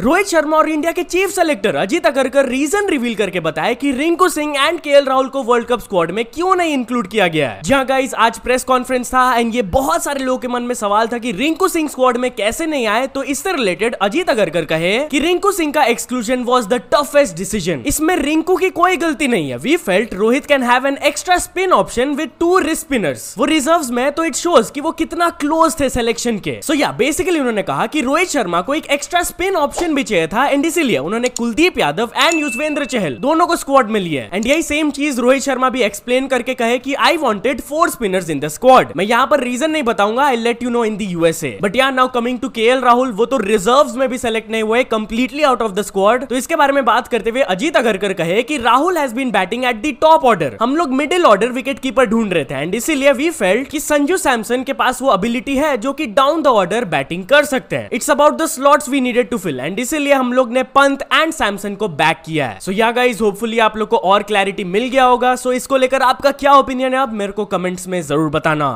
रोहित शर्मा और इंडिया के chief selector Ajit Agarkar reason reveal करके बताया कि रिंकू सिंह एंड के राहुल को वर्ल्ड कप स्क्वाड में क्यों नहीं इंक्लूड किया गया है जहां गाइस आज प्रेस कॉन्फ्रेंस था एंड ये बहुत सारे लोगों के मन में सवाल था कि रिंकू सिंह स्क्वाड में कैसे नहीं आए तो इससे रिलेटेड अजीत अगरकर कहे की रिंकू सिंह का exclusion was the toughest decision इसमें रिंकू की कोई गलती नहीं है we felt Rohit can have an extra spin option with two wrist spinners वो रिजर्व में तो इट शोज की वो कितना क्लोज थे सिलेक्शन के सो या बेसिकली उन्होंने कहा कि रोहित शर्मा को एक एक्स्ट्रा स्पिन ऑप्शन ऑप्शन भी चाहिए था एंड इसीलिए उन्होंने कुलदीप यादव एंड युजवेंद्र चहल दोनों को स्क्वाड में लिया एंड यही सेम चीज रोहित शर्मा भी एक्सप्लेन करके कहे की I wanted four spinners in the squad मैं यहाँ पर रीजन नहीं बताऊंगा I let you know in the but यार now coming to K Rahul वो तो रिजर्व में भी सेलेक्ट नहीं हुए completely out of the squad तो इसके बारे में बात करते हुए अजीत अगरकर कहे की Rahul has been batting at the top order हम लोग मिडिल ऑर्डर विकेट कीपर ढूंढ रहे थे एंड इसीलिए वी फेल्ट कि संजू सैमसन के पास वो अबिलिटी है जो कि डाउन द ऑर्डर बैटिंग कर सकते हैं it's about the slots we needed to fill and and इसीलिए हम लोग ने पंत एंड सैमसन को बैक किया है सो या गाइज होपफुली आप लोग को और क्लैरिटी मिल गया होगा सो so, इसको लेकर आपका क्या ओपिनियन है आप मेरे को कमेंट्स में जरूर बताना